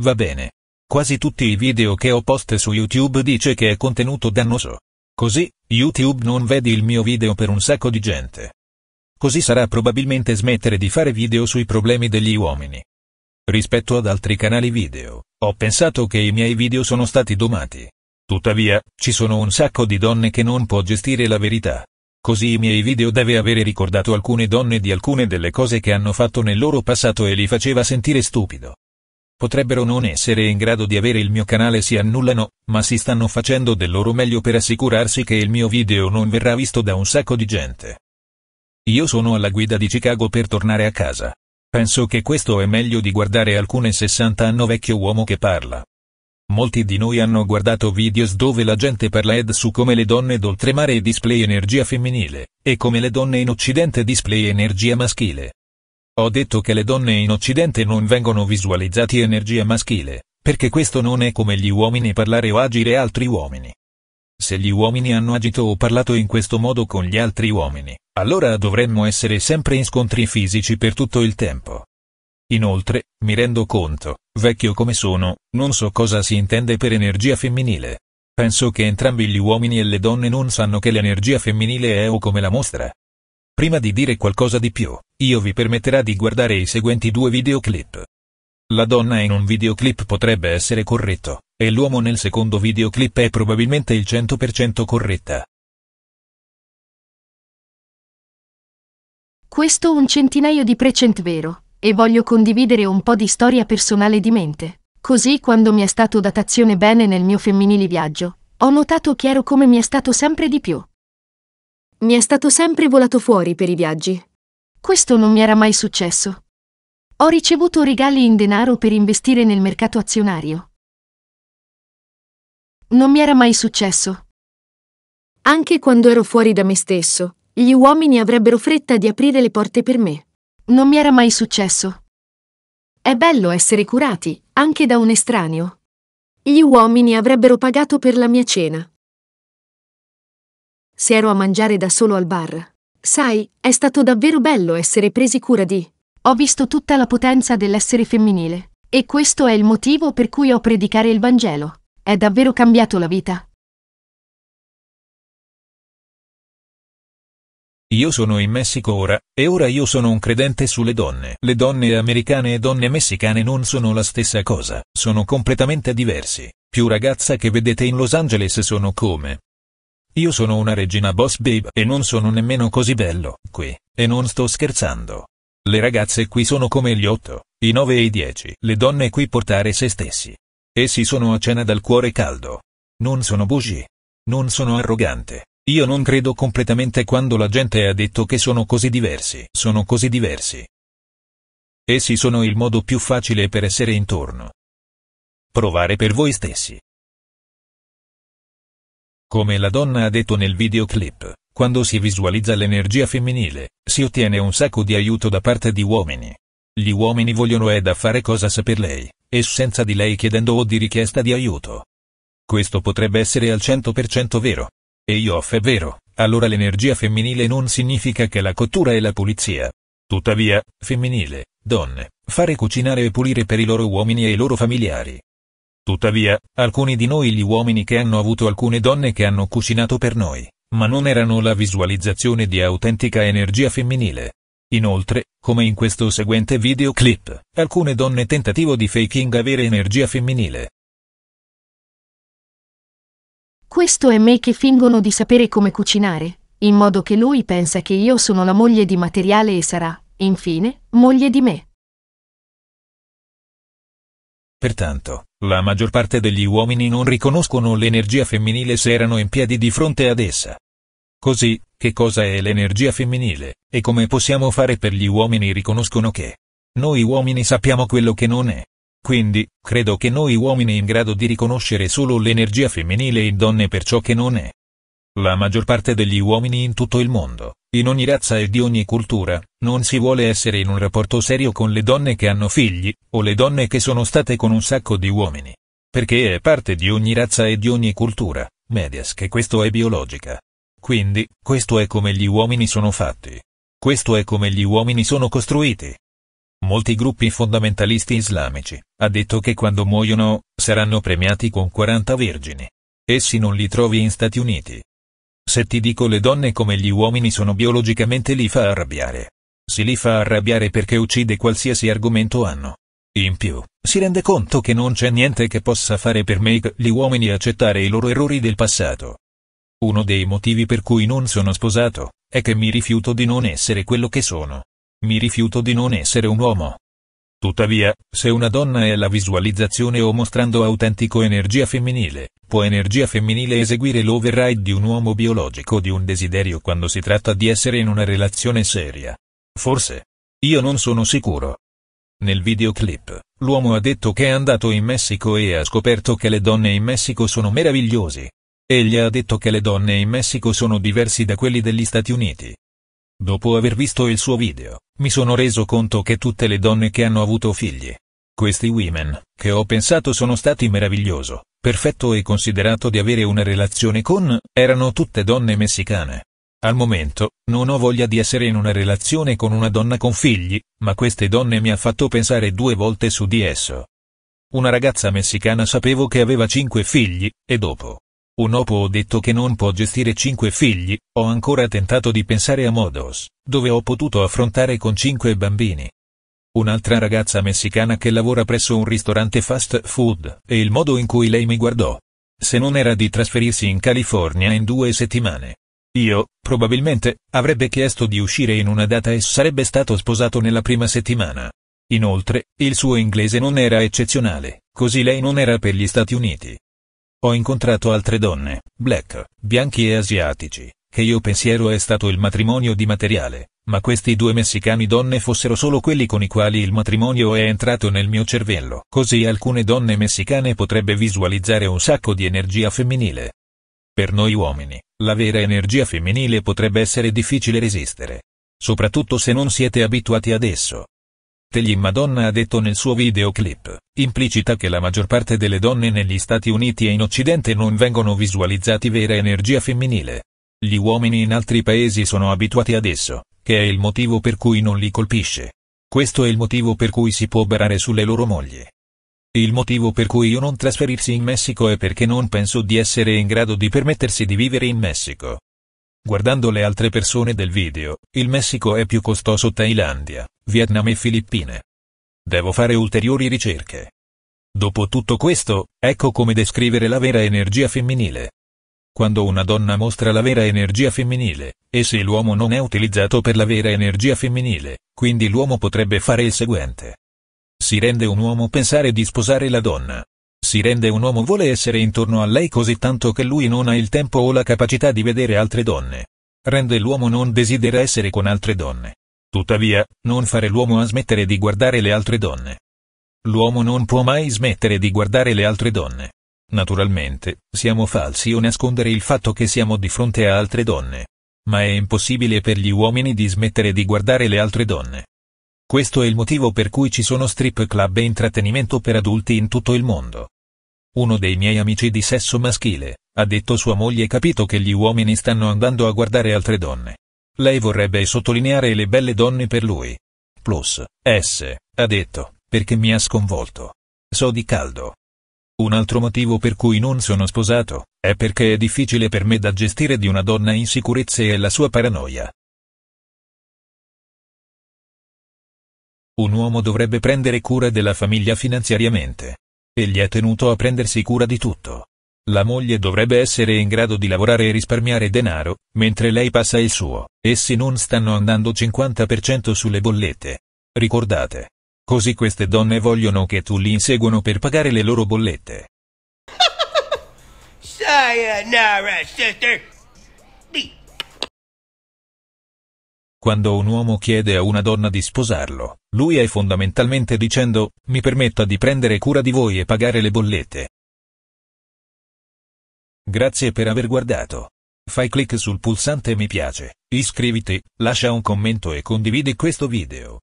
Va bene. Quasi tutti i video che ho post su YouTube dice che è contenuto dannoso. Così, YouTube non vedi il mio video per un sacco di gente. Così sarà probabilmente smettere di fare video sui problemi degli uomini. Rispetto ad altri canali video, ho pensato che i miei video sono stati domati. Tuttavia, ci sono un sacco di donne che non può gestire la verità. Così i miei video deve avere ricordato alcune donne di alcune delle cose che hanno fatto nel loro passato e li faceva sentire stupido potrebbero non essere in grado di avere il mio canale si annullano, ma si stanno facendo del loro meglio per assicurarsi che il mio video non verrà visto da un sacco di gente. Io sono alla guida di Chicago per tornare a casa. Penso che questo è meglio di guardare alcune 60 anno vecchio uomo che parla. Molti di noi hanno guardato videos dove la gente parla ed su come le donne d'oltremare display energia femminile, e come le donne in occidente display energia maschile. Ho detto che le donne in Occidente non vengono visualizzati energia maschile, perché questo non è come gli uomini parlare o agire altri uomini. Se gli uomini hanno agito o parlato in questo modo con gli altri uomini, allora dovremmo essere sempre in scontri fisici per tutto il tempo. Inoltre, mi rendo conto, vecchio come sono, non so cosa si intende per energia femminile. Penso che entrambi gli uomini e le donne non sanno che l'energia femminile è o come la mostra. Prima di dire qualcosa di più, io vi permetterà di guardare i seguenti due videoclip. La donna in un videoclip potrebbe essere corretto, e l'uomo nel secondo videoclip è probabilmente il 100% corretta. Questo un centinaio di precent vero, e voglio condividere un po' di storia personale di mente. Così quando mi è stato datazione bene nel mio femminile viaggio, ho notato chiaro come mi è stato sempre di più. Mi è stato sempre volato fuori per i viaggi. Questo non mi era mai successo. Ho ricevuto regali in denaro per investire nel mercato azionario. Non mi era mai successo. Anche quando ero fuori da me stesso, gli uomini avrebbero fretta di aprire le porte per me. Non mi era mai successo. È bello essere curati, anche da un estraneo. Gli uomini avrebbero pagato per la mia cena se ero a mangiare da solo al bar. Sai, è stato davvero bello essere presi cura di. Ho visto tutta la potenza dell'essere femminile. E questo è il motivo per cui ho predicare il Vangelo. È davvero cambiato la vita. Io sono in Messico ora, e ora io sono un credente sulle donne. Le donne americane e donne messicane non sono la stessa cosa, sono completamente diversi. Più ragazza che vedete in Los Angeles sono come io sono una regina boss babe e non sono nemmeno così bello, qui, e non sto scherzando. Le ragazze qui sono come gli otto, i nove e i dieci, le donne qui portare se stessi. Essi sono a cena dal cuore caldo. Non sono bugie. Non sono arrogante. Io non credo completamente quando la gente ha detto che sono così diversi, sono così diversi. Essi sono il modo più facile per essere intorno. Provare per voi stessi, come la donna ha detto nel videoclip, quando si visualizza l'energia femminile, si ottiene un sacco di aiuto da parte di uomini. Gli uomini vogliono è da fare cosa saper lei, e senza di lei chiedendo o di richiesta di aiuto. Questo potrebbe essere al 100% vero. E Ioff è vero, allora l'energia femminile non significa che la cottura e la pulizia. Tuttavia, femminile, donne, fare cucinare e pulire per i loro uomini e i loro familiari, Tuttavia, alcuni di noi gli uomini che hanno avuto alcune donne che hanno cucinato per noi, ma non erano la visualizzazione di autentica energia femminile. Inoltre, come in questo seguente videoclip, alcune donne tentativo di faking avere energia femminile. Questo è me che fingono di sapere come cucinare, in modo che lui pensa che io sono la moglie di materiale e sarà, infine, moglie di me. Pertanto, la maggior parte degli uomini non riconoscono l'energia femminile se erano in piedi di fronte ad essa. Così, che cosa è l'energia femminile, e come possiamo fare per gli uomini riconoscono che noi uomini sappiamo quello che non è. Quindi, credo che noi uomini in grado di riconoscere solo l'energia femminile in donne per ciò che non è. La maggior parte degli uomini in tutto il mondo, in ogni razza e di ogni cultura, non si vuole essere in un rapporto serio con le donne che hanno figli, o le donne che sono state con un sacco di uomini. Perché è parte di ogni razza e di ogni cultura, medias che questo è biologica. Quindi, questo è come gli uomini sono fatti. Questo è come gli uomini sono costruiti. Molti gruppi fondamentalisti islamici, ha detto che quando muoiono, saranno premiati con 40 vergini. Essi non li trovi in Stati Uniti, se ti dico le donne come gli uomini sono biologicamente li fa arrabbiare. Si li fa arrabbiare perché uccide qualsiasi argomento hanno. In più, si rende conto che non c'è niente che possa fare per make gli uomini accettare i loro errori del passato. Uno dei motivi per cui non sono sposato, è che mi rifiuto di non essere quello che sono. Mi rifiuto di non essere un uomo. Tuttavia, se una donna è alla visualizzazione o mostrando autentico energia femminile, può energia femminile eseguire l'override di un uomo biologico di un desiderio quando si tratta di essere in una relazione seria. Forse. Io non sono sicuro. Nel videoclip, l'uomo ha detto che è andato in Messico e ha scoperto che le donne in Messico sono meravigliosi. Egli ha detto che le donne in Messico sono diversi da quelli degli Stati Uniti. Dopo aver visto il suo video, mi sono reso conto che tutte le donne che hanno avuto figli. Questi women, che ho pensato sono stati meraviglioso, perfetto e considerato di avere una relazione con, erano tutte donne messicane. Al momento, non ho voglia di essere in una relazione con una donna con figli, ma queste donne mi ha fatto pensare due volte su di esso. Una ragazza messicana sapevo che aveva cinque figli, e dopo. Un opo ho detto che non può gestire cinque figli, ho ancora tentato di pensare a Modos, dove ho potuto affrontare con cinque bambini un'altra ragazza messicana che lavora presso un ristorante fast food, e il modo in cui lei mi guardò. Se non era di trasferirsi in California in due settimane. Io, probabilmente, avrebbe chiesto di uscire in una data e sarebbe stato sposato nella prima settimana. Inoltre, il suo inglese non era eccezionale, così lei non era per gli Stati Uniti. Ho incontrato altre donne, black, bianchi e asiatici, che io pensiero è stato il matrimonio di materiale ma questi due messicani donne fossero solo quelli con i quali il matrimonio è entrato nel mio cervello. Così alcune donne messicane potrebbe visualizzare un sacco di energia femminile. Per noi uomini, la vera energia femminile potrebbe essere difficile resistere. Soprattutto se non siete abituati ad esso. Tegli Madonna ha detto nel suo videoclip, implicita che la maggior parte delle donne negli Stati Uniti e in Occidente non vengono visualizzati vera energia femminile. Gli uomini in altri paesi sono abituati ad esso, che è il motivo per cui non li colpisce. Questo è il motivo per cui si può barare sulle loro mogli. Il motivo per cui io non trasferirsi in Messico è perché non penso di essere in grado di permettersi di vivere in Messico. Guardando le altre persone del video, il Messico è più costoso Thailandia, Vietnam e Filippine. Devo fare ulteriori ricerche. Dopo tutto questo, ecco come descrivere la vera energia femminile. Quando una donna mostra la vera energia femminile, e se l'uomo non è utilizzato per la vera energia femminile, quindi l'uomo potrebbe fare il seguente. Si rende un uomo pensare di sposare la donna. Si rende un uomo vuole essere intorno a lei così tanto che lui non ha il tempo o la capacità di vedere altre donne. Rende l'uomo non desidera essere con altre donne. Tuttavia, non fare l'uomo a smettere di guardare le altre donne. L'uomo non può mai smettere di guardare le altre donne. Naturalmente, siamo falsi o nascondere il fatto che siamo di fronte a altre donne. Ma è impossibile per gli uomini di smettere di guardare le altre donne. Questo è il motivo per cui ci sono strip club e intrattenimento per adulti in tutto il mondo. Uno dei miei amici di sesso maschile, ha detto sua moglie capito che gli uomini stanno andando a guardare altre donne. Lei vorrebbe sottolineare le belle donne per lui. Plus, S, ha detto, perché mi ha sconvolto. So di caldo. Un altro motivo per cui non sono sposato, è perché è difficile per me da gestire di una donna in sicurezza e la sua paranoia. Un uomo dovrebbe prendere cura della famiglia finanziariamente. Egli è tenuto a prendersi cura di tutto. La moglie dovrebbe essere in grado di lavorare e risparmiare denaro, mentre lei passa il suo, essi non stanno andando 50% sulle bollette. Ricordate, Così queste donne vogliono che tu li inseguano per pagare le loro bollette. Sayonara, sister! Quando un uomo chiede a una donna di sposarlo, lui è fondamentalmente dicendo, mi permetta di prendere cura di voi e pagare le bollette. Grazie per aver guardato. Fai clic sul pulsante mi piace, iscriviti, lascia un commento e condividi questo video.